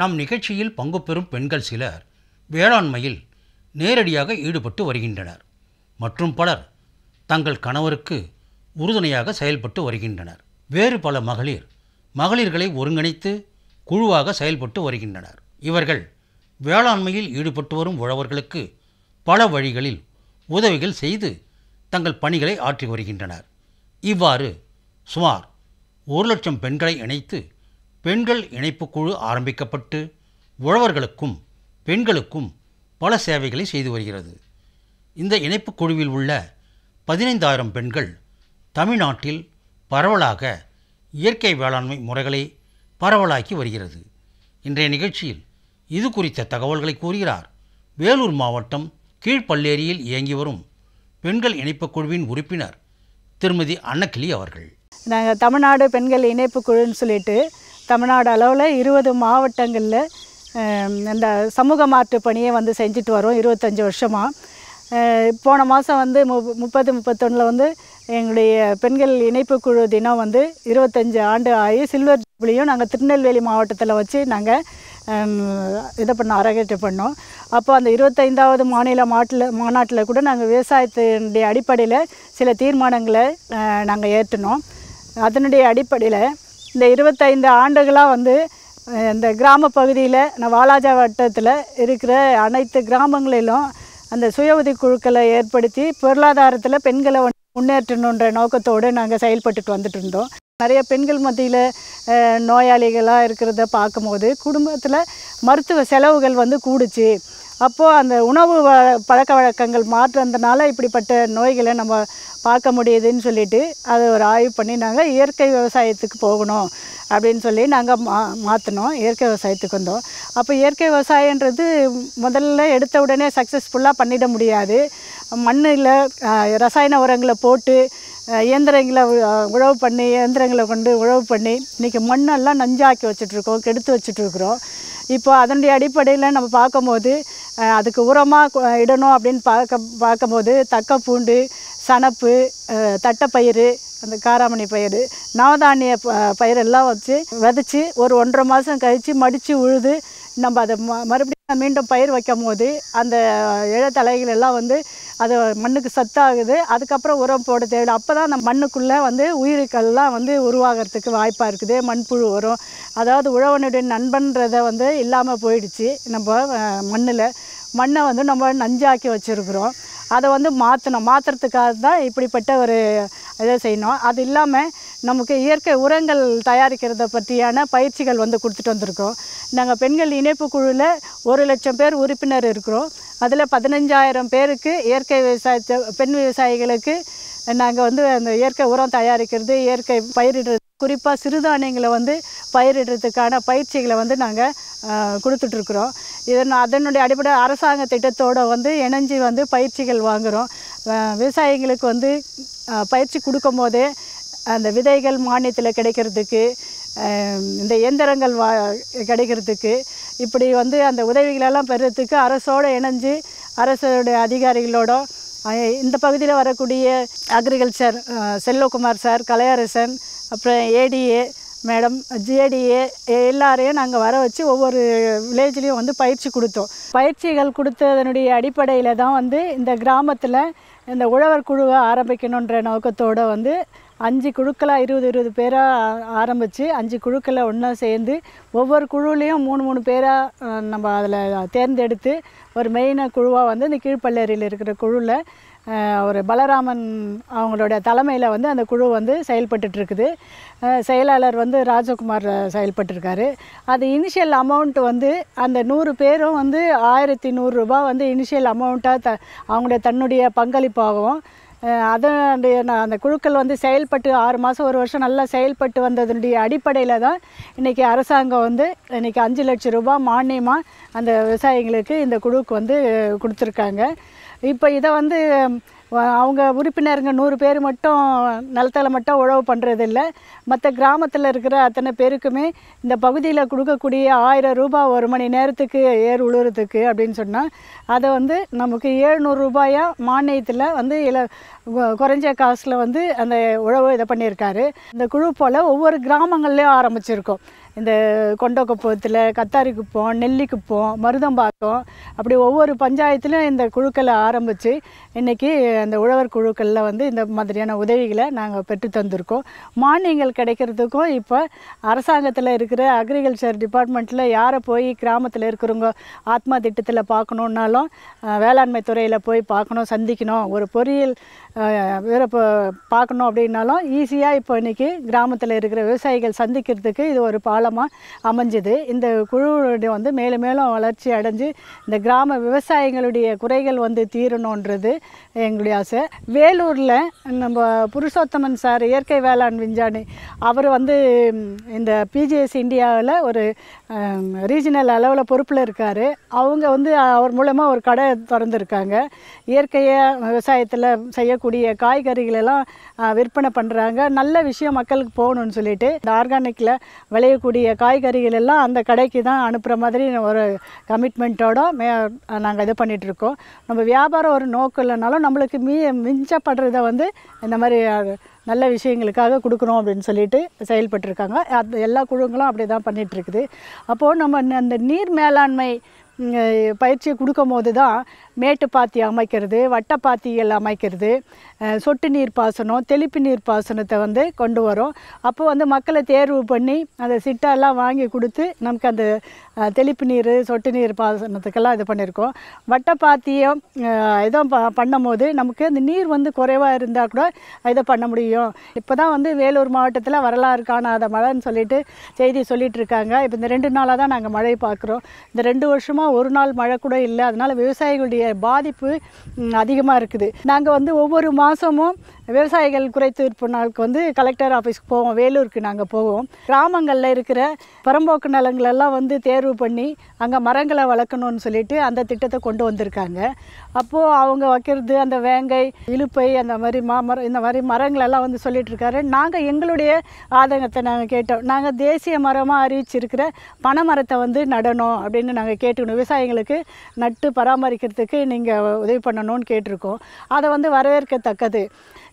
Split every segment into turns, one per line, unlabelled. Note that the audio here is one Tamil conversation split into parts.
நம் நிகழ்ச்சியில் பங்கு பெறும் பெண்கள் சிலர் வேளாண்மையில் நேரடியாக ஈடுபட்டு வருகின்றனர் மற்றும் பலர் தங்கள் கணவருக்கு உறுதுணையாக செயல்பட்டு வருகின்றனர் வேறு பல மகளிர் மகளிர்களை ஒருங்கிணைத்து குழுவாக செயல்பட்டு வருகின்றனர் இவர்கள் வேளாண்மையில் ஈடுபட்டு வரும் உழவர்களுக்கு பல வழிகளில் உதவிகள் செய்து தங்கள் பணிகளை ஆற்றி வருகின்றனர் இவ்வாறு சுமார் ஒரு லட்சம் பெண்களை இணைத்து பெண்கள் இணைப்புக்குழு ஆரம்பிக்கப்பட்டு உழவர்களுக்கும் பெண்களுக்கும் பல சேவைகளை செய்து வருகிறது இந்த இணைப்புக்குழுவில் உள்ள பதினைந்தாயிரம் பெண்கள் தமிழ்நாட்டில் பரவலாக இயற்கை வேளாண்மை முறைகளை பரவலாக்கி வருகிறது இன்றைய நிகழ்ச்சியில் இது குறித்த தகவல்களை கூறுகிறார் வேலூர் மாவட்டம் கீழ்ப்பல்லேரியில் இயங்கி வரும் பெண்கள் இணைப்புக்குழுவின் உறுப்பினர் திருமதி அன்னக்கிளி அவர்கள்
நாங்கள் தமிழ்நாடு பெண்கள் இணைப்பு குழுன்னு சொல்லிட்டு தமிழ்நாடு அளவில் இருபது மாவட்டங்களில் இந்த சமூக மாற்று பணியை வந்து செஞ்சுட்டு வரோம் இருபத்தஞ்சி வருஷமாக போன மாதம் வந்து மு முப்பது முப்பத்தொன்னில் வந்து எங்களுடைய பெண்கள் இணைப்பு குழு தினம் வந்து இருபத்தஞ்சி ஆண்டு ஆகி சில்வர் ஜூப்ளியும் நாங்கள் திருநெல்வேலி மாவட்டத்தில் வச்சு நாங்கள் இதை பண்ண அரங்கேற்றம் பண்ணோம் அப்போ அந்த இருபத்தைந்தாவது மாநில மாட்டில் மாநாட்டில் கூட நாங்கள் விவசாயத்தினுடைய அடிப்படையில் சில தீர்மானங்களை நாங்கள் ஏற்றினோம் அதனுடைய அடிப்படையில் இந்த இருபத்தைந்து ஆண்டுகளாக வந்து இந்த கிராம பகுதியில் நான் வாலாஜா வட்டத்தில் இருக்கிற அனைத்து கிராமங்களிலும் அந்த சுய உதவி குழுக்களை ஏற்படுத்தி பொருளாதாரத்தில் பெண்களை முன்னேற்றணுன்ற நோக்கத்தோடு நாங்கள் செயல்பட்டுட்டு வந்துட்டு இருந்தோம் நிறைய பெண்கள் மத்தியில் நோயாளிகளாக இருக்கிறத பார்க்கும்போது குடும்பத்தில் மருத்துவ செலவுகள் வந்து கூடுச்சு அப்போது அந்த உணவு பழக்க வழக்கங்கள் மாற்றுறதுனால இப்படிப்பட்ட நோய்களை நம்ம பார்க்க முடியுதுன்னு சொல்லிட்டு அதை ஒரு ஆய்வு பண்ணி நாங்கள் இயற்கை விவசாயத்துக்கு போகணும் அப்படின்னு சொல்லி நாங்கள் மா மாற்றினோம் இயற்கை விவசாயத்துக்கு வந்தோம் அப்போ இயற்கை விவசாயன்றது முதல்ல எடுத்த உடனே சக்ஸஸ்ஃபுல்லாக பண்ணிட முடியாது மண்ணில் ரசாயன உரங்களை போட்டு இயந்திரங்களை உழவு பண்ணி இயந்திரங்களை கொண்டு உழவு பண்ணி இன்றைக்கி மண்ணெல்லாம் நஞ்சாக்கி வச்சுட்ருக்கோம் கெடுத்து வச்சுட்ருக்குறோம் இப்போ அதனுடைய அடிப்படையில் நம்ம பார்க்கும்போது அதுக்கு உரமாக இடணும் அப்படின்னு பார்க்க பார்க்கும்போது தக்க பூண்டு சணப்பு தட்டைப்பயிறு அந்த காராமணி பயிர் நவதானிய பயிரெல்லாம் வச்சு விதைச்சி ஒரு ஒன்றரை மாதம் கழித்து மடித்து உழுது நம்ம அதை மறுபடியும் மீண்டும் பயிர் வைக்கும் போது அந்த இழத்தலைகள் எல்லாம் வந்து அது மண்ணுக்கு சத்தாகுது அதுக்கப்புறம் உரம் போட தேவை அப்போ தான் அந்த மண்ணுக்குள்ளே வந்து உயிருக்கள்லாம் வந்து உருவாகிறதுக்கு வாய்ப்பாக இருக்குது மண்புழு வரும் அதாவது உழவனுடைய நண்பன்றதை வந்து இல்லாமல் போயிடுச்சு நம்ம மண்ணில் மண்ணை வந்து நம்ம நஞ்சாக்கி வச்சுருக்குறோம் அதை வந்து மாற்றணும் மாற்றுறதுக்காக தான் இப்படிப்பட்ட ஒரு இதை செய்யணும் அது இல்லாமல் நமக்கு இயற்கை உரங்கள் தயாரிக்கிறத பற்றியான பயிற்சிகள் வந்து கொடுத்துட்டு வந்திருக்கோம் நாங்கள் பெண்கள் இணைப்பு குழுவில் ஒரு லட்சம் பேர் உறுப்பினர் இருக்கிறோம் அதில் பதினஞ்சாயிரம் பேருக்கு இயற்கை விவசாயத்தை பெண் விவசாயிகளுக்கு நாங்கள் வந்து அந்த இயற்கை உரம் தயாரிக்கிறது இயற்கை பயிரிடுறது குறிப்பாக சிறுதானியங்களை வந்து பயிரிடுறதுக்கான பயிற்சிகளை வந்து நாங்கள் கொடுத்துட்ருக்குறோம் இதன் அதனுடைய அடிப்படை அரசாங்க திட்டத்தோடு வந்து இணைஞ்சி வந்து பயிற்சிகள் வாங்குகிறோம் விவசாயிகளுக்கு வந்து பயிற்சி கொடுக்கும் போதே அந்த விதைகள் மானியத்தில் கிடைக்கிறதுக்கு இந்த இயந்திரங்கள் வா கிடைக்கிறதுக்கு இப்படி வந்து அந்த உதவிகளெல்லாம் பெறுறதுக்கு அரசோடு இணைஞ்சு அரசோடைய அதிகாரிகளோட இந்த பகுதியில் வரக்கூடிய அக்ரிகல்ச்சர் செல்வகுமார் சார் கலையரசன் அப்புறம் ஏடிஏ மேடம் ஜேடிஏ எல்லாரையும் நாங்கள் வர வச்சு ஒவ்வொரு வில்லேஜ்லேயும் வந்து பயிற்சி கொடுத்தோம் பயிற்சிகள் கொடுத்ததனுடைய அடிப்படையில் தான் வந்து இந்த கிராமத்தில் இந்த உழவர் குழுவை ஆரம்பிக்கணுன்ற நோக்கத்தோடு வந்து அஞ்சு குழுக்களாக இருபது இருபது பேராக ஆரம்பித்து அஞ்சு குழுக்களை ஒன்றா சேர்ந்து ஒவ்வொரு குழுலேயும் மூணு மூணு பேராக நம்ம அதில் தேர்ந்தெடுத்து ஒரு மெயினாக குழுவாக வந்து இந்த கீழ்ப்பள்ளேரியில் இருக்கிற குழுவில் ஒரு பலராமன் அவங்களோட தலைமையில் வந்து அந்த குழு வந்து செயல்பட்டுருக்குது செயலாளர் வந்து ராஜகுமார் செயல்பட்டுருக்காரு அது இனிஷியல் அமௌண்ட் வந்து அந்த நூறு பேரும் வந்து ஆயிரத்தி நூறுரூபா வந்து இனிஷியல் அமௌண்ட்டாக த அவங்களுடைய தன்னுடைய பங்களிப்பாகவும் அதனுடைய அந்த குழுக்கள் வந்து செயல்பட்டு ஆறு மாதம் ஒரு வருஷம் நல்லா செயல்பட்டு வந்ததுடைய அடிப்படையில் தான் இன்றைக்கி அரசாங்கம் வந்து இன்றைக்கி அஞ்சு லட்சம் ரூபா மானியமாக அந்த விவசாயிங்களுக்கு இந்த குழுக்கு வந்து கொடுத்துருக்காங்க இப்போ இதை வந்து அவங்க உறுப்பினருங்க நூறு பேர் மட்டும் நிலத்தில் மட்டும் உழவு பண்ணுறதில்ல மற்ற கிராமத்தில் இருக்கிற அத்தனை பேருக்குமே இந்த பகுதியில் கொடுக்கக்கூடிய ஆயிரம் ரூபாய் ஒரு மணி நேரத்துக்கு ஏர் உழுறதுக்கு அப்படின்னு சொன்னால் அதை வந்து நமக்கு ஏழுநூறு ரூபாயாக மானியத்தில் வந்து இல்லை குறைஞ்ச காசில் வந்து அந்த உழவு இதை பண்ணியிருக்காரு இந்த குழு போல் ஒவ்வொரு கிராமங்கள்லேயும் ஆரம்பிச்சிருக்கோம் இந்த கொண்டோக்கப்புறத்தில் கத்தாரி குப்போம் நெல்லி குப்பம் மருதம்பாக்கம் அப்படி ஒவ்வொரு பஞ்சாயத்துலேயும் இந்த குழுக்களை ஆரம்பித்து இன்றைக்கி அந்த உழவர் குழுக்களில் வந்து இந்த மாதிரியான உதவிகளை நாங்கள் பெற்று தந்திருக்கோம் மானியங்கள் கிடைக்கிறதுக்கும் இப்போ அரசாங்கத்தில் இருக்கிற அக்ரிகல்ச்சர் டிபார்ட்மெண்ட்டில் யாரை போய் கிராமத்தில் இருக்கிறவங்க ஆத்மா திட்டத்தில் பார்க்கணுன்னாலும் வேளாண்மை துறையில் போய் பார்க்கணும் சந்திக்கணும் ஒரு பொறியியல் வேறு இப்போ பார்க்கணும் அப்படின்னாலும் ஈஸியாக இப்போ இன்றைக்கி கிராமத்தில் இருக்கிற விவசாயிகள் சந்திக்கிறதுக்கு இது ஒரு பால தளமாக அமைஞ்சுது இந்த குழுவுடைய வந்து மேலும் மேலும் வளர்ச்சி அடைஞ்சு இந்த கிராம விவசாயிகளுடைய குறைகள் வந்து தீரணுன்றது எங்களுடைய ஆசை வேலூரில் நம்ம புருஷோத்தமன் சார் இயற்கை வேளாண் விஞ்ஞானி அவர் வந்து இந்த பிஜிஎஸ் இந்தியாவில் ஒரு ரீஜனல் அளவில் பொறுப்பில் இருக்கார் அவங்க வந்து அவர் மூலமாக ஒரு கடை திறந்துருக்காங்க இயற்கையாக விவசாயத்தில் செய்யக்கூடிய காய்கறிகளெல்லாம் விற்பனை பண்ணுறாங்க நல்ல விஷயம் மக்களுக்கு போகணும்னு சொல்லிட்டு இந்த ஆர்கானிக்கில் விளையக்கூடிய காய்கறிகள் எல்லாம் அந்த கடைக்கு தான் அனுப்புகிற மாதிரி ஒரு கமிட்மெண்ட்டோட மே நாங்கள் இது பண்ணிகிட்ருக்கோம் நம்ம வியாபாரம் ஒரு நோக்கம் இல்லைனாலும் நம்மளுக்கு மீ மிஞ்சப்படுறத வந்து இந்த மாதிரி நல்ல விஷயங்களுக்காக கொடுக்குறோம் அப்படின்னு சொல்லிட்டு செயல்பட்டுருக்காங்க அது எல்லா குழுங்களும் அப்படி தான் பண்ணிகிட்ருக்குது அப்போது நம்ம அந்த நீர் மேலாண்மை பயிற்சியை கொடுக்கும் போது தான் மேட்டுப்பாத்தி அமைக்கிறது வட்டப்பாத்திகள் அமைக்கிறது சொட்டு நீர் பாசனம் தெளிப்பு நீர் பாசனத்தை வந்து கொண்டு வரோம் அப்போது வந்து மக்களை தேர்வு பண்ணி அந்த சிட்டெல்லாம் வாங்கி கொடுத்து நமக்கு அந்த தெளிப்பு நீர் சொட்டு நீர் பாசனத்துக்கெல்லாம் இது பண்ணியிருக்கோம் வட்டப்பாத்தியம் இதோ ப பண்ணும் போது நமக்கு அந்த நீர் வந்து குறைவாக இருந்தால் கூட இதை பண்ண முடியும் இப்போ தான் வந்து வேலூர் மாவட்டத்தில் வரலாறு காணாத மழைன்னு சொல்லிட்டு செய்தி சொல்லிகிட்டு இருக்காங்க இப்போ இந்த ரெண்டு நாளாக தான் நாங்கள் மழை பார்க்குறோம் இந்த ரெண்டு வருஷமாக ஒரு நாள் மழை கூட இல்லை அதனால் விவசாயிகளுடைய பாதிப்பு அதிகமாக இருக்குது நாங்கள் வந்து ஒவ்வொரு மாதமும் விவசாயிகள் குறைத்தீர்ப்பு நாளுக்கு வந்து கலெக்டர் ஆஃபீஸ்க்கு போவோம் வேலூருக்கு நாங்கள் போவோம் கிராமங்களில் இருக்கிற பரம்போக்கு நலங்களெல்லாம் வந்து தேர்வு பண்ணி அங்கே மரங்களை வளர்க்கணும்னு சொல்லிட்டு அந்த திட்டத்தை கொண்டு வந்திருக்காங்க அப்போது அவங்க வைக்கிறது அந்த வேங்கை இழுப்பை அந்த மாதிரி மாமரம் இந்த மாதிரி மரங்களெல்லாம் வந்து சொல்லிகிட்ருக்காரு நாங்கள் எங்களுடைய ஆதங்கத்தை நாங்கள் கேட்டோம் நாங்கள் தேசிய மரமாக அறிவிச்சிருக்கிற பனை மரத்தை வந்து நடணும் அப்படின்னு நாங்கள் கேட்டுக்கணும் விவசாயிகளுக்கு நட்டு பராமரிக்கிறதுக்கு நீங்கள் உதவி பண்ணணும்னு கேட்டிருக்கோம் அதை வந்து வரவேற்கத்தக்கது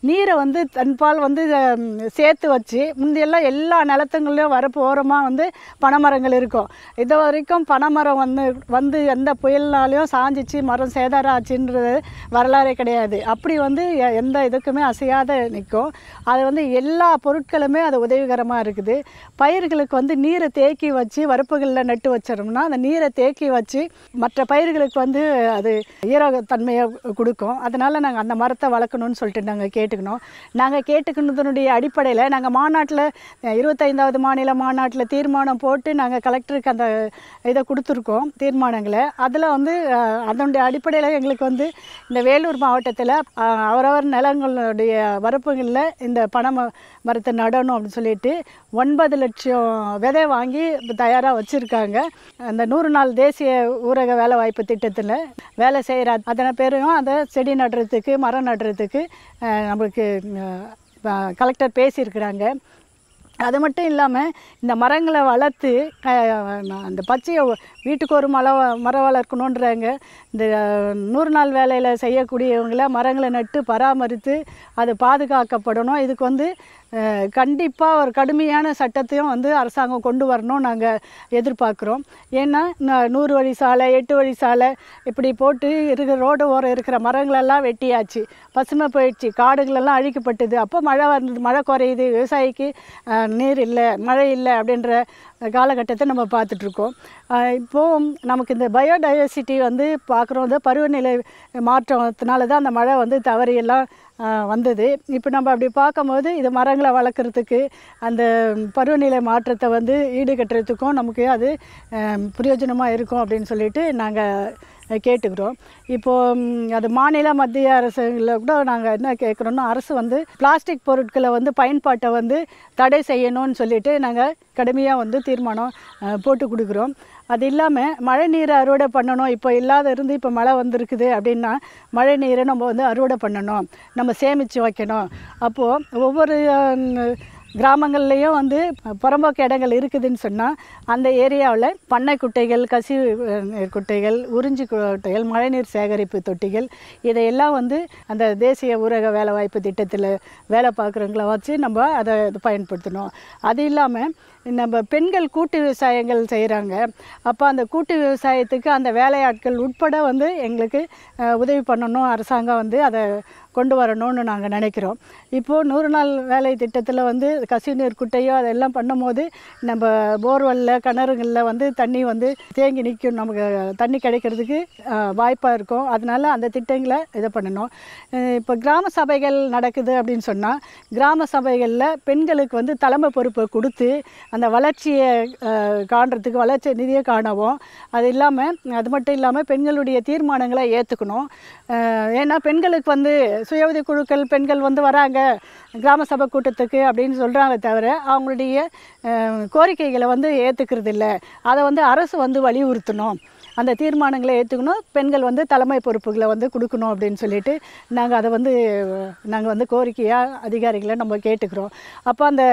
நீரை வந்து தன்பால் வந்து சேர்த்து வச்சு முந்தையெல்லாம் எல்லா நிலத்துங்களையும் வரப்பு வந்து பனைமரங்கள் இருக்கும் இது வரைக்கும் பனைமரம் வந்து வந்து எந்த புயல்னாலையும் சாஞ்சிச்சு மரம் சேதாராச்சுன்றது வரலாறே கிடையாது அப்படி வந்து எந்த இதுக்குமே அசையாத நிற்கும் அது வந்து எல்லா பொருட்களுமே அது உதவிகரமாக இருக்குது பயிர்களுக்கு வந்து நீரை தேக்கி வச்சு வரப்புகளில் நட்டு வச்சிடணும்னா அந்த நீரை தேக்கி வச்சு மற்ற பயிர்களுக்கு வந்து அது ஈரத்தன்மையை கொடுக்கும் அதனால் நாங்கள் அந்த மரத்தை வளர்க்கணும்னு சொல்லிட்டு நாங்கள் கேட்டு கேட்டுக்கணும் நாங்கள் கேட்டுக்கணுதனுடைய அடிப்படையில் நாங்கள் மாநாட்டில் இருபத்தைந்தாவது மாநில மாநாட்டில் தீர்மானம் போட்டு நாங்கள் கலெக்டருக்கு அந்த இதை கொடுத்துருக்கோம் தீர்மானங்களை அதில் வந்து அதனுடைய அடிப்படையில் எங்களுக்கு வந்து இந்த வேலூர் மாவட்டத்தில் அவரவர் நிலங்களுடைய வரப்புகளில் இந்த பனை மரத்தை நடணும் அப்படின்னு சொல்லிட்டு ஒன்பது லட்சம் விதை வாங்கி தயாராக வச்சுருக்காங்க அந்த நூறு நாள் தேசிய ஊரக வேலை வாய்ப்பு திட்டத்தில் வேலை செய்கிற அத்தனை பேரையும் அதை செடி நடுறதுக்கு மரம் நடுறதுக்கு நம்ம நம்மளுக்கு கலெக்டர் பேசியிருக்கிறாங்க அது மட்டும் இல்லாமல் இந்த மரங்களை வளர்த்து அந்த பச்சையை வீட்டுக்கு ஒரு மலை மரம் வளர்க்கணுன்றாங்க இந்த நூறு நாள் வேலையில் செய்யக்கூடியவங்கள மரங்களை நட்டு பராமரித்து அது பாதுகாக்கப்படணும் இதுக்கு வந்து கண்டிப்பாக ஒரு கடுமையான சட்டத்தையும் வந்து அரசாங்கம் கொண்டு வரணும் நாங்கள் எதிர்பார்க்குறோம் ஏன்னா நூறு வழி சாலை எட்டு வழி சாலை இப்படி போட்டு இருக்கிற ரோடு ஓரம் இருக்கிற மரங்களெல்லாம் வெட்டியாச்சு பசுமை போயிடுச்சு காடுகளெல்லாம் அழிக்கப்பட்டது அப்போ மழை வந்து மழை குறையுது விவசாயிக்கு நீர் இல்லை மழை இல்லை அப்படின்ற காலகட்டத்தை நம்ம பார்த்துட்ருக்கோம் இப்போது நமக்கு இந்த பயோடைவர்சிட்டி வந்து பார்க்குறோம் பருவநிலை மாற்றத்தினால தான் அந்த மழை வந்து தவறியெல்லாம் வந்தது இப்போ நம்ம அப்படி பார்க்கும்போது இது மரங்களை வளர்க்குறதுக்கு அந்த பருவநிலை மாற்றத்தை வந்து ஈடுகட்டுறதுக்கும் நமக்கு அது பிரயோஜனமாக இருக்கும் அப்படின்னு சொல்லிட்டு நாங்கள் கேட்டுக்கிறோம் இப்போது அது மாநில மத்திய அரசுல கூட நாங்கள் என்ன கேட்குறோன்னா அரசு வந்து பிளாஸ்டிக் பொருட்களை வந்து பயன்பாட்டை வந்து தடை செய்யணும்னு சொல்லிட்டு நாங்கள் கடுமையாக வந்து தீர்மானம் போட்டு கொடுக்குறோம் அது இல்லாமல் மழை நீரை அறுவடை பண்ணணும் இப்போ இல்லாத இருந்து இப்போ மழை வந்திருக்குது அப்படின்னா மழை நீரை நம்ம வந்து அறுவடை பண்ணணும் நம்ம சேமித்து வைக்கணும் அப்போது ஒவ்வொரு கிராமங்கள்லேயும் வந்து புறம்போக்கு இடங்கள் இருக்குதுன்னு சொன்னால் அந்த ஏரியாவில் பண்ணை குட்டைகள் கசி குட்டைகள் உறிஞ்சி குட்டைகள் மழைநீர் சேகரிப்பு தொட்டிகள் இதையெல்லாம் வந்து அந்த தேசிய ஊரக வேலைவாய்ப்பு திட்டத்தில் வேலை பார்க்குறவங்கள வச்சு நம்ம அதை பயன்படுத்தணும் அது இல்லாமல் நம்ம பெண்கள் கூட்டு விவசாயங்கள் செய்கிறாங்க அப்போ அந்த கூட்டு விவசாயத்துக்கு அந்த வேலையாட்கள் உட்பட வந்து எங்களுக்கு உதவி பண்ணணும் அரசாங்கம் வந்து அதை கொண்டு வரணும்னு நாங்கள் நினைக்கிறோம் இப்போது நூறு நாள் வேலை திட்டத்தில் வந்து கசிநீர் குட்டையோ அதெல்லாம் பண்ணும்போது நம்ம போர்வெல்லில் கிணறுங்களில் வந்து தண்ணி வந்து தேங்கி நிற்கும் நமக்கு தண்ணி கிடைக்கிறதுக்கு வாய்ப்பாக இருக்கும் அதனால் அந்த திட்டங்களை இதை பண்ணணும் இப்போ கிராம சபைகள் நடக்குது அப்படின்னு சொன்னால் கிராம சபைகளில் பெண்களுக்கு வந்து தலைமை பொறுப்பை கொடுத்து அந்த வளர்ச்சியை காணுறதுக்கு வளர்ச்சி நிதியை காணவும் அது இல்லாமல் அது மட்டும் இல்லாமல் பெண்களுடைய தீர்மானங்களை ஏற்றுக்கணும் ஏன்னா பெண்களுக்கு வந்து சுய உதவி குழுக்கள் பெண்கள் வந்து வராங்க கிராம சபை கூட்டத்துக்கு அப்படின்னு சொல்கிறாங்க தவிர அவங்களுடைய கோரிக்கைகளை வந்து ஏற்றுக்கிறது இல்லை அதை வந்து அரசு வந்து வலியுறுத்தணும் அந்த தீர்மானங்களை ஏற்றுக்கணும் பெண்கள் வந்து தலைமை பொறுப்புகளை வந்து கொடுக்கணும் அப்படின்னு சொல்லிட்டு நாங்கள் அதை வந்து நாங்கள் வந்து கோரிக்கையாக அதிகாரிகளை நம்ம கேட்டுக்கிறோம் அப்போ அந்த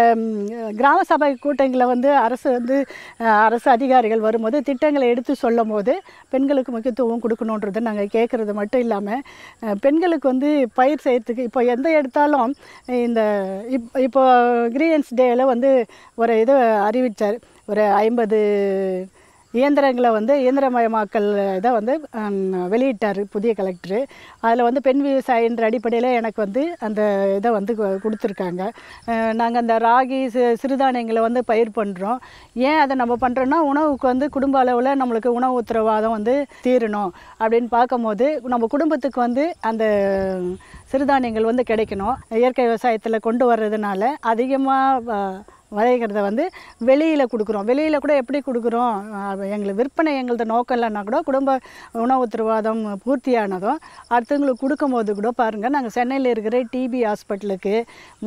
கிராம சபை கூட்டங்களை வந்து அரசு வந்து அரசு அதிகாரிகள் வரும்போது திட்டங்களை எடுத்து சொல்லும் போது பெண்களுக்கு முக்கியத்துவம் கொடுக்கணுன்றதை நாங்கள் கேட்குறது மட்டும் இல்லாமல் பெண்களுக்கு வந்து பயிர் செய்கிறதுக்கு இப்போ எந்த எடுத்தாலும் இந்த இப் இப்போ கிரீன்ஸ் டேயில் வந்து ஒரு இது அறிவித்தார் ஒரு ஐம்பது இயந்திரங்களை வந்து இயந்திரமயமாக்கல் இதை வந்து வெளியிட்டார் புதிய கலெக்டர் அதில் வந்து பெண் விவசாயின்ற அடிப்படையில் எனக்கு வந்து அந்த இதை வந்து கொடுத்துருக்காங்க நாங்கள் அந்த ராகி சிறுதானியங்களை வந்து பயிர் பண்ணுறோம் ஏன் அதை நம்ம பண்ணுறோன்னா உணவுக்கு வந்து குடும்ப அளவில் நம்மளுக்கு உணவு உத்தரவாதம் வந்து தீரணும் அப்படின்னு பார்க்கும்போது நம்ம குடும்பத்துக்கு வந்து அந்த சிறுதானியங்கள் வந்து கிடைக்கணும் இயற்கை விவசாயத்தில் கொண்டு வர்றதுனால அதிகமாக வரைகிறத வந்து வெளியில் கொடுக்குறோம் வெளியில் கூட எப்படி கொடுக்குறோம் எங்களுக்கு விற்பனை எங்களது நோக்கம் இல்லைன்னா கூட குடும்ப உணவு உத்தரவாதம் பூர்த்தியானதும் அடுத்தவங்களுக்கு கொடுக்கும்போது கூட பாருங்கள் நாங்கள் சென்னையில் இருக்கிற டிபி ஹாஸ்பிட்டலுக்கு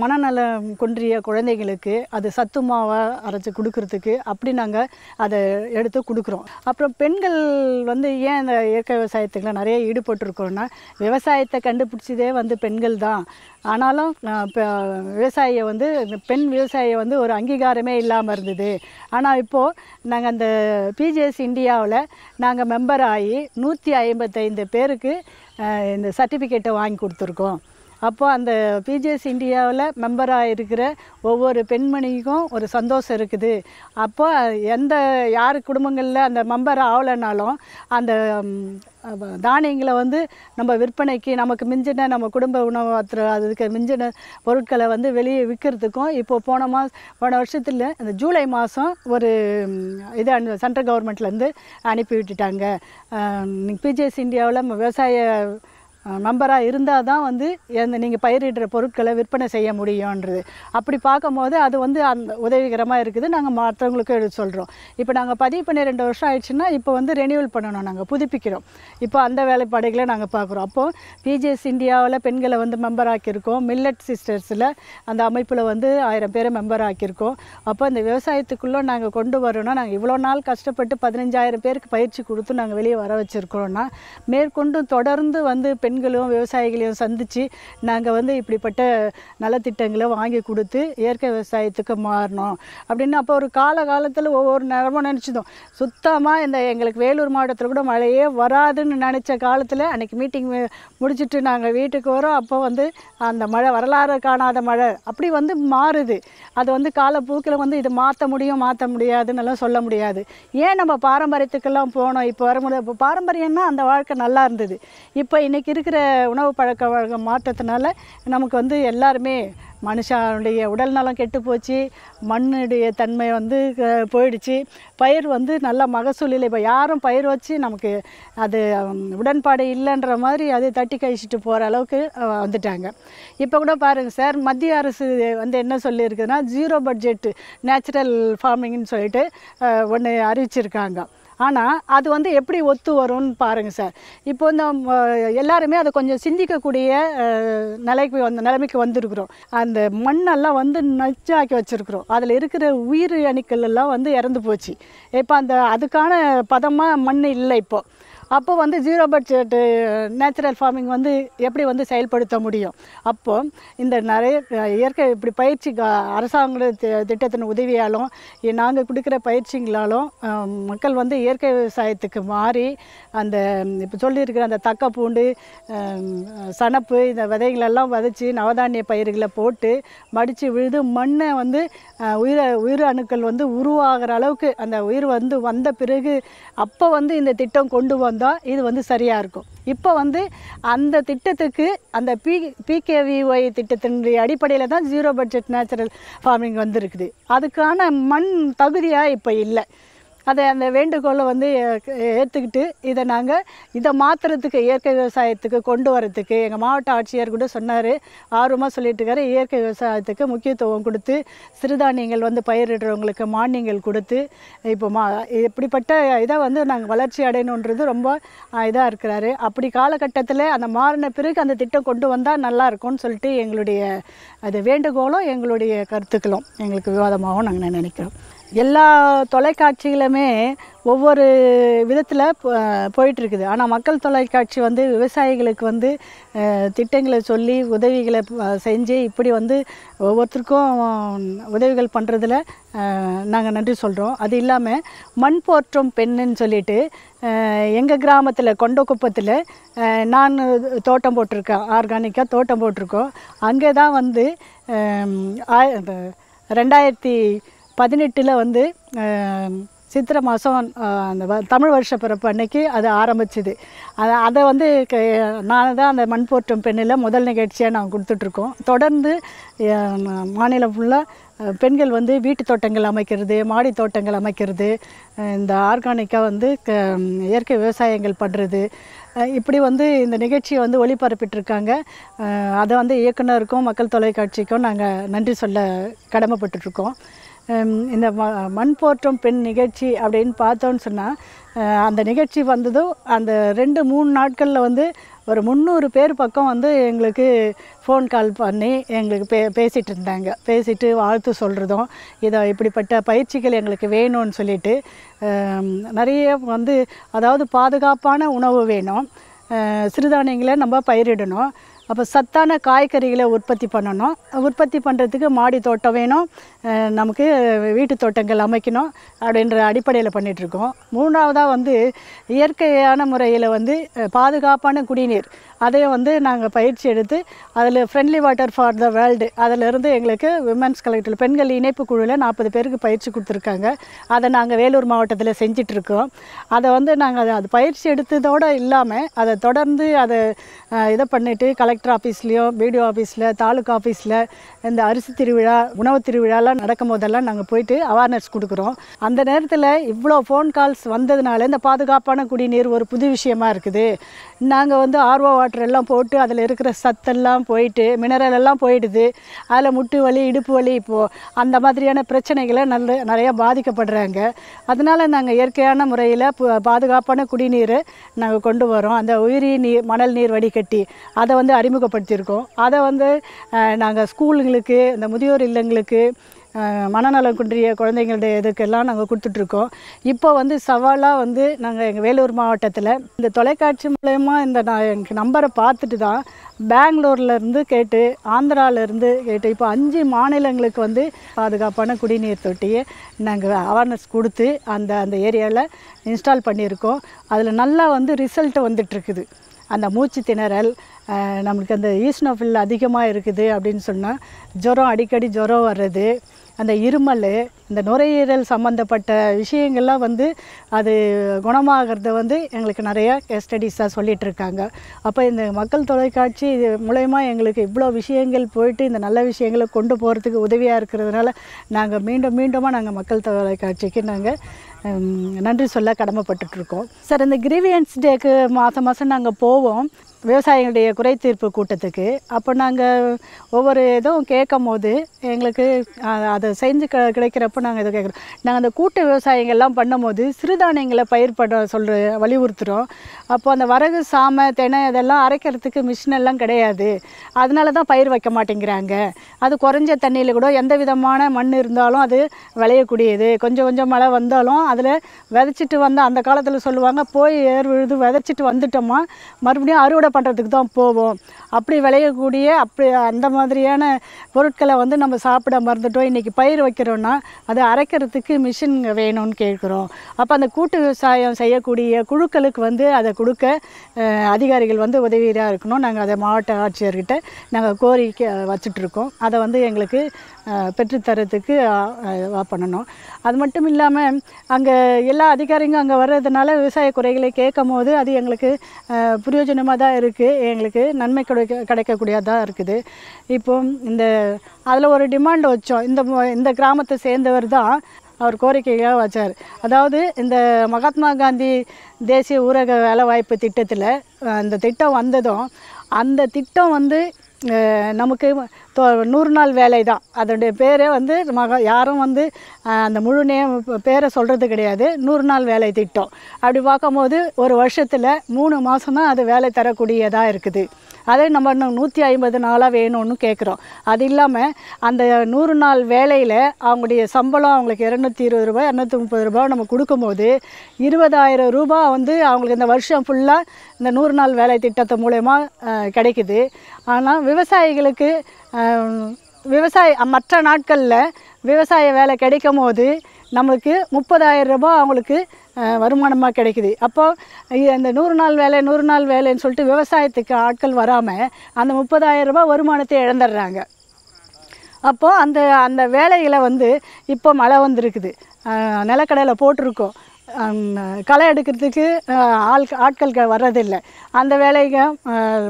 மனநல குன்றிய குழந்தைங்களுக்கு அது சத்து மாவை அரைச்சி கொடுக்கறதுக்கு அப்படி நாங்கள் அதை எடுத்து கொடுக்குறோம் அப்புறம் பெண்கள் வந்து ஏன் இந்த இயற்கை விவசாயத்துக்குலாம் நிறைய ஈடுபட்டுருக்கோம்னா விவசாயத்தை கண்டுபிடிச்சதே வந்து பெண்கள் தான் ஆனாலும் விவசாயியை வந்து பெண் விவசாயியை வந்து ஒரு ஒரு அங்கீகாரமே இல்லாமல் இருந்தது ஆனால் இப்போது நாங்கள் அந்த பிஜிஎஸ் இந்தியாவில் நாங்கள் மெம்பர் ஆகி நூற்றி ஐம்பத்தைந்து பேருக்கு இந்த சர்டிஃபிகேட்டை வாங்கி கொடுத்துருக்கோம் அப்போது அந்த பிஜிஎஸ் இந்தியாவில் மெம்பராக இருக்கிற ஒவ்வொரு பெண்மணிக்கும் ஒரு சந்தோஷம் இருக்குது அப்போ எந்த யார் குடும்பங்களில் அந்த மெம்பர் ஆகலைனாலும் அந்த தானியங்களை வந்து நம்ம விற்பனைக்கு நமக்கு மிஞ்சின நம்ம குடும்ப உணவத்திர அதுக்கு மிஞ்சின பொருட்களை வந்து வெளியே விற்கிறதுக்கும் இப்போது போன மாதம் போன வருஷத்தில் இந்த ஜூலை மாதம் ஒரு இது அனு சென்ட்ரல் கவர்மெண்ட்லேருந்து அனுப்பி விட்டுட்டாங்க பிஜிஎஸ் இந்தியாவில் விவசாய மெம்பராக இருந்தால் தான் வந்து அந்த நீங்கள் பயிரிடுற பொருட்களை விற்பனை செய்ய முடியுன்றது அப்படி பார்க்கும்போது அது வந்து அந்த உதவிகரமாக இருக்குது நாங்கள் மற்றவங்களுக்கு எடுத்து சொல்கிறோம் இப்போ நாங்கள் பதிவு பண்ணி ரெண்டு வருஷம் ஆயிடுச்சுன்னா இப்போ வந்து ரெனியூவல் பண்ணணும் நாங்கள் புதுப்பிக்கிறோம் இப்போ அந்த வேலைப்பாடுகளை நாங்கள் பார்க்குறோம் அப்போது பிஜிஎஸ் இந்தியாவில் பெண்களை வந்து மெம்பர் ஆக்கியிருக்கோம் மில்லட் சிஸ்டர்ஸில் அந்த அமைப்பில் வந்து ஆயிரம் பேரை மெம்பர் ஆக்கியிருக்கோம் அப்போ இந்த விவசாயத்துக்குள்ளே நாங்கள் கொண்டு வரணும்னா நாங்கள் இவ்வளோ நாள் கஷ்டப்பட்டு பதினஞ்சாயிரம் பேருக்கு பயிற்சி கொடுத்து நாங்கள் வெளியே வர வச்சுருக்கிறோன்னா மேற்கொண்டு தொடர்ந்து வந்து பெண் பெண்களும் விவசாயிகளையும் சந்தித்து நாங்கள் வந்து இப்படிப்பட்ட நலத்திட்டங்களை வாங்கி கொடுத்து இயற்கை விவசாயத்துக்கு மாறினோம் அப்படின்னு அப்போ ஒரு கால காலத்தில் ஒவ்வொரு நேரமும் நினச்சிதோம் சுத்தமாக இந்த எங்களுக்கு வேலூர் மாவட்டத்தில் கூட மழையே வராதுன்னு நினச்ச காலத்தில் அன்றைக்கி மீட்டிங் முடிச்சுட்டு நாங்கள் வீட்டுக்கு வரோம் அப்போ வந்து அந்த மழை வரலாறு காணாத மழை அப்படி வந்து மாறுது அது வந்து காலப்போக்கில் வந்து இது மாற்ற முடியும் மாற்ற முடியாதுன்னு சொல்ல முடியாது ஏன் நம்ம பாரம்பரியத்துக்கெல்லாம் போனோம் இப்போ வர முடியாது இப்போ பாரம்பரியம்னா அந்த வாழ்க்கை நல்லா இருந்தது இப்போ இன்றைக்கி இருக்கிற உணவு பழக்க வழக்கம் மாற்றத்தினால நமக்கு வந்து எல்லாருமே மனுஷனுடைய உடல் நலம் கெட்டு போச்சு மண்ணுடைய தன்மை வந்து போயிடுச்சு பயிர் வந்து நல்ல மகசூல் இல்லை இப்போ யாரும் பயிர் வச்சு நமக்கு அது உடன்பாடு இல்லைன்ற மாதிரி அதை தட்டி கழிச்சிட்டு போகிற அளவுக்கு வந்துட்டாங்க இப்போ கூட பாருங்கள் சார் மத்திய அரசு வந்து என்ன சொல்லியிருக்குதுன்னா ஜீரோ பட்ஜெட்டு நேச்சுரல் ஃபார்மிங்னு சொல்லிட்டு ஒன்று அறிவிச்சிருக்காங்க ஆனால் அது வந்து எப்படி ஒத்து வரும்னு பாருங்கள் சார் இப்போ இந்த எல்லாருமே அதை கொஞ்சம் சிந்திக்கக்கூடிய நிலைக்கு வந்த நிலைமைக்கு வந்திருக்கிறோம் அந்த மண்ணெல்லாம் வந்து நச்சாக்கி வச்சுருக்குறோம் அதில் இருக்கிற உயிர் அணுக்கள் எல்லாம் வந்து இறந்து போச்சு இப்போ அந்த அதுக்கான பதமாக மண் இல்லை இப்போது அப்போ வந்து ஜீரோ பட்ஜெட் நேச்சுரல் ஃபார்மிங் வந்து எப்படி வந்து செயல்படுத்த முடியும் அப்போது இந்த நிறைய இயற்கை இப்படி பயிற்சி அரசாங்க திட்டத்தின் உதவியாலும் நாங்கள் கொடுக்குற பயிற்சிங்களாலும் மக்கள் வந்து இயற்கை விவசாயத்துக்கு மாறி அந்த இப்போ சொல்லியிருக்கிற அந்த தக்க பூண்டு சனப்பு இந்த விதைகளெல்லாம் விதைச்சி நவதானிய பயிர்களை போட்டு மடித்து விழுது மண்ணை வந்து உயிர உயிர் அணுக்கள் வந்து உருவாகிற அளவுக்கு அந்த உயிர் வந்து வந்த பிறகு அப்போ வந்து இந்த திட்டம் கொண்டு வந்து இருந்தால் இது வந்து சரியாக இருக்கும் இப்போ வந்து அந்த திட்டத்துக்கு அந்த பி பிகேவிஒய் திட்டத்தினுடைய அடிப்படையில் தான் ஜீரோ பட்ஜெட் நேச்சுரல் ஃபார்மிங் வந்துருக்குது அதுக்கான மண் தகுதியாக இப்போ இல்லை அதை அந்த வேண்டுகோளை வந்து ஏற்றுக்கிட்டு இதை நாங்கள் இதை மாற்றுறதுக்கு இயற்கை விவசாயத்துக்கு கொண்டு வரத்துக்கு எங்கள் மாவட்ட ஆட்சியர் கூட சொன்னார் ஆர்வமாக சொல்லிட்டுருக்காரு இயற்கை விவசாயத்துக்கு முக்கியத்துவம் கொடுத்து சிறுதானியங்கள் வந்து பயிரிடுறவங்களுக்கு மானியங்கள் கொடுத்து இப்போ மா இப்படிப்பட்ட இதை வந்து நாங்கள் வளர்ச்சி அடையணுன்றது ரொம்ப இதாக இருக்கிறாரு அப்படி காலகட்டத்தில் அந்த மாறின பிறகு அந்த திட்டம் கொண்டு வந்தால் நல்லாயிருக்கும்னு சொல்லிட்டு எங்களுடைய அது வேண்டுகோளும் எங்களுடைய கருத்துக்களும் எங்களுக்கு விவாதமாகவும் நாங்கள் நினைக்கிறோம் எல்லா தொலைக்காட்சிகளுமே ஒவ்வொரு விதத்தில் போயிட்டுருக்குது ஆனால் மக்கள் தொலைக்காட்சி வந்து விவசாயிகளுக்கு வந்து திட்டங்களை சொல்லி உதவிகளை செஞ்சு இப்படி வந்து ஒவ்வொருத்தருக்கும் உதவிகள் பண்ணுறதுல நாங்கள் நன்றி சொல்கிறோம் அது இல்லாமல் மண் போற்றும் பெண்ணுன்னு சொல்லிட்டு எங்கள் கிராமத்தில் கொண்டக்குப்பத்தில் நான் தோட்டம் போட்டிருக்கேன் ஆர்கானிக்காக தோட்டம் போட்டிருக்கோம் அங்கே தான் வந்து ரெண்டாயிரத்தி பதினெட்டில் வந்து சித்திரை மாதம் அந்த தமிழ் வருஷ பிறப்பு அன்னைக்கு அது ஆரம்பிச்சுது அதை அதை வந்து நான் தான் அந்த மண் போற்றும் பெண்ணில் முதல் நிகழ்ச்சியாக நாங்கள் கொடுத்துட்ருக்கோம் தொடர்ந்து மாநிலம் ஃபுல்லாக பெண்கள் வந்து வீட்டு தோட்டங்கள் அமைக்கிறது மாடி தோட்டங்கள் அமைக்கிறது இந்த ஆர்கானிக்காக வந்து க இயற்கை விவசாயங்கள் பண்ணுறது இப்படி வந்து இந்த நிகழ்ச்சியை வந்து ஒளிபரப்பிட்டுருக்காங்க அதை வந்து இயக்குனருக்கும் மக்கள் தொலைக்காட்சிக்கும் நாங்கள் நன்றி சொல்ல கடமைப்பட்டுருக்கோம் இந்த ம மண் போற்றும் பெண் நிகழ்ச்சி அப்படின்னு பார்த்தோன்னு சொன்னால் அந்த நிகழ்ச்சி வந்ததும் அந்த ரெண்டு மூணு நாட்களில் வந்து ஒரு முந்நூறு பேர் பக்கம் வந்து எங்களுக்கு ஃபோன் கால் பண்ணி எங்களுக்கு பே பேசிகிட்டு இருந்தாங்க பேசிட்டு வாழ்த்து சொல்கிறதும் இதை இப்படிப்பட்ட பயிற்சிகள் எங்களுக்கு வேணும்னு சொல்லிட்டு நிறைய வந்து அதாவது பாதுகாப்பான உணவு வேணும் சிறுதானியங்களை நம்ம பயிரிடணும் அப்போ சத்தான காய்கறிகளை உற்பத்தி பண்ணணும் உற்பத்தி பண்ணுறதுக்கு மாடி தோட்டம் வேணும் நமக்கு வீட்டு தோட்டங்கள் அமைக்கணும் அப்படின்ற அடிப்படையில் பண்ணிகிட்ருக்கோம் மூணாவதாக வந்து இயற்கையான முறையில் வந்து பாதுகாப்பான குடிநீர் அதையும் வந்து நாங்கள் பயிற்சி எடுத்து அதில் friendly water for the world அதிலிருந்து எங்களுக்கு விமன்ஸ் கலெக்டர் பெண்கள் இணைப்பு குழுவில் நாற்பது பேருக்கு பயிற்சி கொடுத்துருக்காங்க அதை நாங்கள் வேலூர் மாவட்டத்தில் செஞ்சிட்ருக்கோம் அதை வந்து நாங்கள் அதை அது பயிற்சி எடுத்ததோடு இல்லாமல் அதை தொடர்ந்து அதை இதை பண்ணிவிட்டு கலெக்டர் ஆஃபீஸ்லேயும் பிடிஓ ஆஃபீஸில் தாலுக்கா ஆஃபீஸில் இந்த அரிசி திருவிழா உணவு திருவிழாலாம் நடக்கும் போதெல்லாம் நாங்கள் போயிட்டு அவேர்னஸ் கொடுக்குறோம் அந்த நேரத்தில் இவ்வளோ ஃபோன் கால்ஸ் வந்ததுனால இந்த பாதுகாப்பான குடிநீர் ஒரு புது விஷயமா இருக்குது நாங்கள் வந்து ஆர்வ வாட்டர் எல்லாம் போட்டு அதில் இருக்கிற சத்தெல்லாம் போயிட்டு மினரல் எல்லாம் போயிடுது அதில் முட்டு வலி இடுப்பு வலி இப்போது அந்த மாதிரியான பிரச்சனைகளை நல்ல நிறையா பாதிக்கப்படுறாங்க அதனால் நாங்கள் இயற்கையான முறையில் பாதுகாப்பான குடிநீர் நாங்கள் கொண்டு வரோம் அந்த உயிரி நீர் மணல் நீர் வடிகட்டி அதை வந்து அறிமுகப்படுத்தியிருக்கோம் அதை வந்து நாங்கள் ஸ்கூலுங்களுக்கு இந்த முதியோர் இல்லங்களுக்கு மனநலம் குன்றிய குழந்தைங்களுடைய இதுக்கெல்லாம் நாங்கள் கொடுத்துட்ருக்கோம் இப்போ வந்து சவாலாக வந்து நாங்கள் எங்கள் வேலூர் மாவட்டத்தில் இந்த தொலைக்காட்சி மூலயமா இந்த நான் எனக்கு நம்பரை பார்த்துட்டு தான் பெங்களூர்லேருந்து கேட்டு ஆந்திராவிலேருந்து கேட்டு இப்போ அஞ்சு மாநிலங்களுக்கு வந்து பாதுகாப்பான குடிநீர் தொட்டியை நாங்கள் அவேர்னஸ் கொடுத்து அந்த அந்த ஏரியாவில் இன்ஸ்டால் பண்ணியிருக்கோம் அதில் நல்லா வந்து ரிசல்ட் வந்துட்டுருக்குது அந்த மூச்சு திணறல் நம்மளுக்கு அந்த ஈஸ்னோஃபில் அதிகமாக இருக்குது அப்படின்னு சொன்னால் ஜுரம் அடிக்கடி ஜுரம் வர்றது அந்த இருமல் இந்த நுரையீரல் சம்மந்தப்பட்ட விஷயங்கள்லாம் வந்து அது குணமாகிறத வந்து எங்களுக்கு நிறையா ஸ்டடீஸாக சொல்லிகிட்ருக்காங்க அப்போ இந்த மக்கள் தொலைக்காட்சி இது மூலயமா எங்களுக்கு இவ்வளோ விஷயங்கள் போயிட்டு இந்த நல்ல விஷயங்களை கொண்டு போகிறதுக்கு உதவியாக இருக்கிறதுனால நாங்கள் மீண்டும் மீண்டுமாக நாங்கள் மக்கள் தொலைக்காட்சிக்கு நாங்கள் நன்றி சொல்ல கடமைப்பட்டுருக்கோம் சார் இந்த கிரீவியன்ஸ் டேக்கு மாதம் மாதம் நாங்கள் போவோம் விவசாயிகளுடைய குறை தீர்ப்பு கூட்டத்துக்கு அப்போ நாங்கள் ஒவ்வொரு இதுவும் கேட்கும் போது எங்களுக்கு அதை செஞ்சு க கிடைக்கிறப்போ நாங்கள் இதை கேட்குறோம் நாங்கள் அந்த கூட்ட விவசாயங்கள்லாம் பண்ணும்போது சிறுதானியங்களை பயிர் பண்ண சொல்கிற வலியுறுத்துகிறோம் அப்போ அந்த வரகு சாமை தினை இதெல்லாம் அரைக்கிறதுக்கு மிஷின் எல்லாம் கிடையாது அதனால தான் பயிர் வைக்க மாட்டேங்கிறாங்க அது குறைஞ்ச தண்ணியில் கூட எந்த விதமான மண் இருந்தாலும் அது விளையக்கூடியது கொஞ்சம் கொஞ்சம் மழை வந்தாலும் அதில் விதைச்சிட்டு வந்தால் அந்த காலத்தில் சொல்லுவாங்க போய் ஏர் விழுது விதைச்சிட்டு வந்துட்டோமா மறுபடியும் அறுவடை பண்ணுறதுக்கு தான் போவோம் அப்படி விளையக்கூடிய அப்படி அந்த மாதிரியான பொருட்களை வந்து நம்ம சாப்பிட மறந்துட்டோம் இன்றைக்கி பயிர் வைக்கிறோன்னா அதை அரைக்கிறதுக்கு மிஷின் வேணும்னு கேட்குறோம் அப்போ அந்த கூட்டு விவசாயம் செய்யக்கூடிய குழுக்களுக்கு வந்து அதை கொடுக்க அதிகாரிகள் வந்து உதவியாக இருக்கணும் நாங்கள் அதை மாவட்ட ஆட்சியர்கிட்ட நாங்கள் கோரிக்கை வச்சுட்ருக்கோம் அதை வந்து எங்களுக்கு பெற்றுத்தரத்துக்கு பண்ணணும் அது மட்டும் இல்லாமல் அங்கே எல்லா அதிகாரிங்க அங்கே வர்றதுனால விவசாய குறைகளை கேட்கும் போது அது எங்களுக்கு பிரயோஜனமாக தான் இருக்குது எங்களுக்கு நன்மை கிடைக்க கிடைக்கக்கூடியதாக இருக்குது இப்போ இந்த அதில் ஒரு டிமாண்ட் வச்சோம் இந்த இந்த கிராமத்தை சேர்ந்தவர் தான் அவர் கோரிக்கையாக வச்சார் அதாவது இந்த மகாத்மா காந்தி தேசிய ஊரக வேலைவாய்ப்பு திட்டத்தில் அந்த திட்டம் வந்ததும் அந்த திட்டம் வந்து நமக்கு நூறு நாள் வேலை தான் அதோடைய பேரே வந்து மக யாரும் வந்து அந்த முழு நே பேரை சொல்கிறது கிடையாது நூறு நாள் வேலை திட்டம் அப்படி பார்க்கும்போது ஒரு வருஷத்தில் மூணு மாதம் தான் அது வேலை தரக்கூடியதாக இருக்குது அதே நம்ம இன்னும் நூற்றி ஐம்பது நாளாக வேணும்னு கேட்குறோம் அது இல்லாமல் அந்த நூறு நாள் வேலையில் அவங்களுடைய சம்பளம் அவங்களுக்கு இரநூத்தி இருபது ரூபாய் இரநூத்தி முப்பது ரூபாய் நம்ம கொடுக்கும்போது இருபதாயிரம் ரூபாய் வந்து அவங்களுக்கு இந்த வருஷம் ஃபுல்லாக இந்த நூறு நாள் வேலை திட்டத்தை மூலயமா கிடைக்குது ஆனால் விவசாயிகளுக்கு விவசாய மற்ற நாட்களில் விவசாய வேலை கிடைக்கும் போது நம்மளுக்கு முப்பதாயிரம் ரூபாய் அவங்களுக்கு வருமானமாக கிடைக்குது அப்போது அந்த நூறு நாள் வேலை நூறு நாள் வேலைன்னு சொல்லிட்டு விவசாயத்துக்கு ஆட்கள் வராமல் அந்த முப்பதாயிரம் ரூபாய் வருமானத்தை இழந்துடுறாங்க அப்போது அந்த அந்த வேலையில் வந்து இப்போ மழை வந்திருக்குது நிலக்கடையில் போட்டிருக்கோம் களை எடுக்கிறதுக்கு ஆள் ஆட்கள் வர்றதில்லை அந்த வேலைக்கு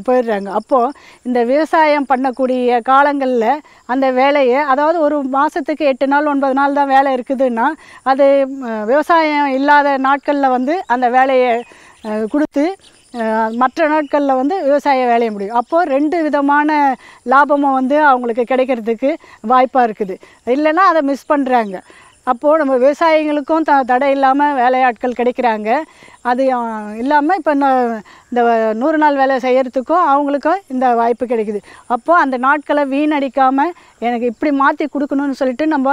போயிடுறாங்க அப்போது இந்த விவசாயம் பண்ணக்கூடிய காலங்களில் அந்த வேலையை அதாவது ஒரு மாதத்துக்கு எட்டு நாள் ஒன்பது நாள் தான் வேலை இருக்குதுன்னா அது விவசாயம் இல்லாத நாட்களில் வந்து அந்த வேலையை கொடுத்து மற்ற நாட்களில் வந்து விவசாய வேலையை முடியும் அப்போது ரெண்டு விதமான லாபமும் வந்து அவங்களுக்கு கிடைக்கிறதுக்கு வாய்ப்பாக இருக்குது இல்லைன்னா அதை மிஸ் பண்ணுறாங்க அப்போது நம்ம விவசாயிகளுக்கும் த தடை இல்லாமல் வேலையாட்கள் கிடைக்கிறாங்க அது இல்லாமல் இப்போ இந்த நூறு நாள் வேலை செய்கிறதுக்கும் அவங்களுக்கும் இந்த வாய்ப்பு கிடைக்குது அப்போது அந்த நாட்களை வீணடிக்காமல் எனக்கு இப்படி மாற்றி கொடுக்கணும்னு சொல்லிட்டு நம்ம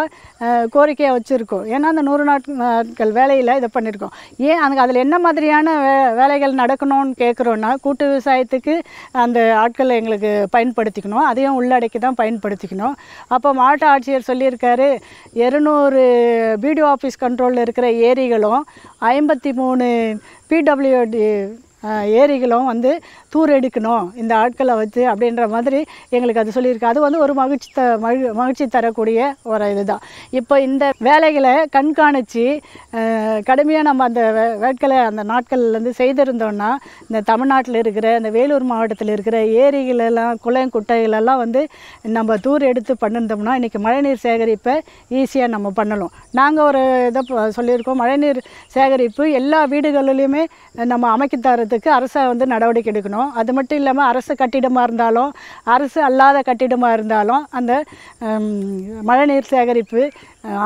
கோரிக்கையாக வச்சுருக்கோம் ஏன்னா அந்த நூறு நாட்கள் வேலையில் இதை பண்ணியிருக்கோம் ஏன் அதுக்கு அதில் என்ன மாதிரியான வே வேலைகள் நடக்கணும்னு கேட்குறோன்னா கூட்டு விவசாயத்துக்கு அந்த ஆட்களை எங்களுக்கு பயன்படுத்திக்கணும் அதையும் உள்ளடக்கி தான் பயன்படுத்திக்கணும் அப்போ மாவட்ட ஆட்சியர் சொல்லியிருக்காரு இருநூறு பிடிஓ ஆஃபீஸ் கண்ட்ரோலில் இருக்கிற ஏரிகளும் ஐம்பத்தி மூணு PWD ஏரிகளும் வந்து தூர் எடுக்கணும் இந்த ஆட்களை வச்சு அப்படின்ற மாதிரி எங்களுக்கு அது சொல்லியிருக்கு அது வந்து ஒரு மகிழ்ச்சி த மகி மகிழ்ச்சி தரக்கூடிய ஒரு இதுதான் இப்போ இந்த வேலைகளை கண்காணித்து கடுமையாக நம்ம அந்த வேட்களை அந்த நாட்கள்லேருந்து செய்திருந்தோம்னா இந்த தமிழ்நாட்டில் இருக்கிற இந்த வேலூர் மாவட்டத்தில் இருக்கிற ஏரிகளெல்லாம் குளம் குட்டைகளெல்லாம் வந்து நம்ம தூர் எடுத்து பண்ணியிருந்தோம்னா இன்றைக்கி மழைநீர் சேகரிப்பை ஈஸியாக நம்ம பண்ணலாம் நாங்கள் ஒரு இதை சொல்லியிருக்கோம் மழைநீர் சேகரிப்பு எல்லா வீடுகளிலையுமே நம்ம அமைக்கத்தார மாற்றுறதுக்கு அரசை வந்து நடவடிக்கை எடுக்கணும் அது மட்டும் இல்லாமல் அரசு கட்டிடமாக இருந்தாலும் அரசு அல்லாத கட்டிடமாக இருந்தாலும் அந்த மழைநீர் சேகரிப்பு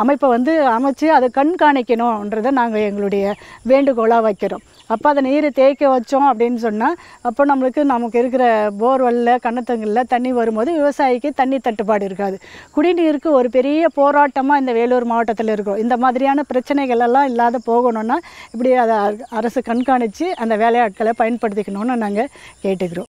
அமைப்பை வந்து அமைச்சு அதை கண்காணிக்கணுன்றதை நாங்கள் எங்களுடைய வேண்டுகோளாக வைக்கிறோம் அப்போ அதை நீர் தேய்க்க வச்சோம் அப்படின்னு சொன்னால் அப்போ நம்மளுக்கு நமக்கு இருக்கிற போர்வெல்ல கண்ணத்தங்களில் தண்ணி வரும்போது விவசாயிக்கு தண்ணி தட்டுப்பாடு இருக்காது குடிநீருக்கு ஒரு பெரிய போராட்டமாக இந்த வேலூர் மாவட்டத்தில் இருக்கும் இந்த மாதிரியான பிரச்சனைகள் எல்லாம் இல்லாத போகணும்னா இப்படி அதை அரசு கண்காணித்து அந்த வேலையாட்களை பயன்படுத்திக்கணும்னு நாங்கள் கேட்டுக்கிறோம்